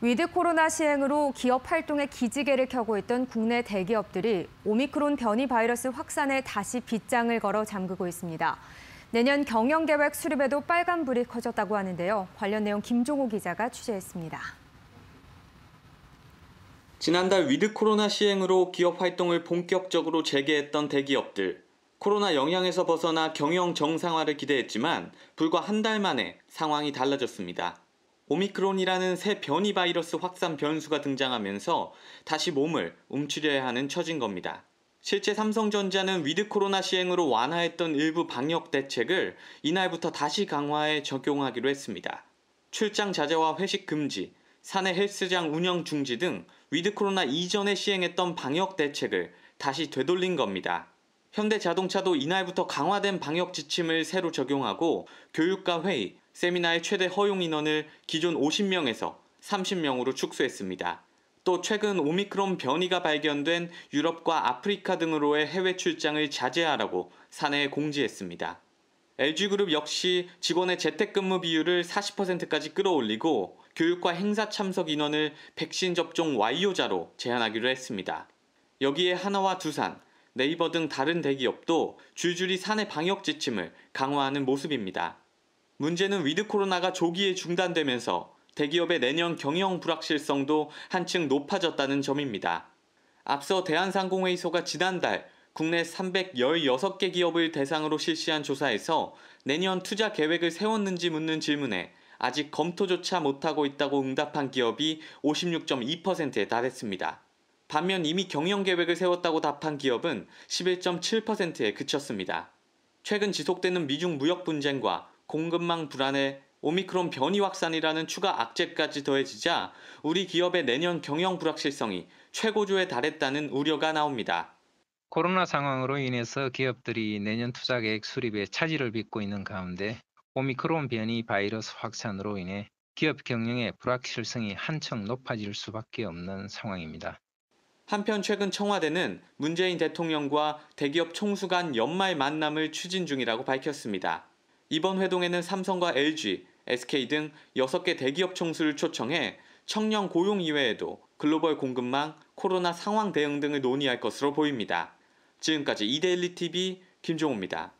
위드 코로나 시행으로 기업 활동에 기지개를 켜고 있던 국내 대기업들이 오미크론 변이 바이러스 확산에 다시 빗장을 걸어 잠그고 있습니다. 내년 경영 계획 수립에도 빨간불이 커졌다고 하는데요. 관련 내용 김종호 기자가 취재했습니다. 지난달 위드 코로나 시행으로 기업 활동을 본격적으로 재개했던 대기업들. 코로나 영향에서 벗어나 경영 정상화를 기대했지만 불과 한 달 만에 상황이 달라졌습니다. 오미크론이라는 새 변이 바이러스 확산 변수가 등장하면서 다시 몸을 움츠려야 하는 처진 겁니다. 실제 삼성전자는 위드 코로나 시행으로 완화했던 일부 방역 대책을 이날부터 다시 강화해 적용하기로 했습니다. 출장 자제와 회식 금지, 사내 헬스장 운영 중지 등 위드 코로나 이전에 시행했던 방역 대책을 다시 되돌린 겁니다. 현대 자동차도 이날부터 강화된 방역 지침을 새로 적용하고 교육과 회의, 세미나의 최대 허용 인원을 기존 50명에서 30명으로 축소했습니다. 또 최근 오미크론 변이가 발견된 유럽과 아프리카 등으로의 해외 출장을 자제하라고 사내에 공지했습니다. LG그룹 역시 직원의 재택근무 비율을 40%까지 끌어올리고 교육과 행사 참석 인원을 백신 접종 완료자로 제한하기로 했습니다. 여기에 하나와 두산, 네이버 등 다른 대기업도 줄줄이 사내 방역 지침을 강화하는 모습입니다. 문제는 위드 코로나가 조기에 중단되면서 대기업의 내년 경영 불확실성도 한층 높아졌다는 점입니다. 앞서 대한상공회의소가 지난달 국내 316개 기업을 대상으로 실시한 조사에서 내년 투자 계획을 세웠는지 묻는 질문에 아직 검토조차 못하고 있다고 응답한 기업이 56.2%에 달했습니다. 반면 이미 경영 계획을 세웠다고 답한 기업은 11.7%에 그쳤습니다. 최근 지속되는 미중 무역 분쟁과 공급망 불안에 오미크론 변이 확산이라는 추가 악재까지 더해지자 우리 기업의 내년 경영 불확실성이 최고조에 달했다는 우려가 나옵니다. 코로나 상황으로 인해서 기업들이 내년 투자 계획 수립에 차질을 빚고 있는 가운데 오미크론 변이 바이러스 확산으로 인해 기업 경영의 불확실성이 한층 높아질 수밖에 없는 상황입니다. 한편 최근 청와대는 문재인 대통령과 대기업 총수 간 연말 만남을 추진 중이라고 밝혔습니다. 이번 회동에는 삼성과 LG, SK 등 6개 대기업 총수를 초청해 청년 고용 이외에도 글로벌 공급망, 코로나 상황 대응 등을 논의할 것으로 보입니다. 지금까지 이데일리 TV 김종호입니다.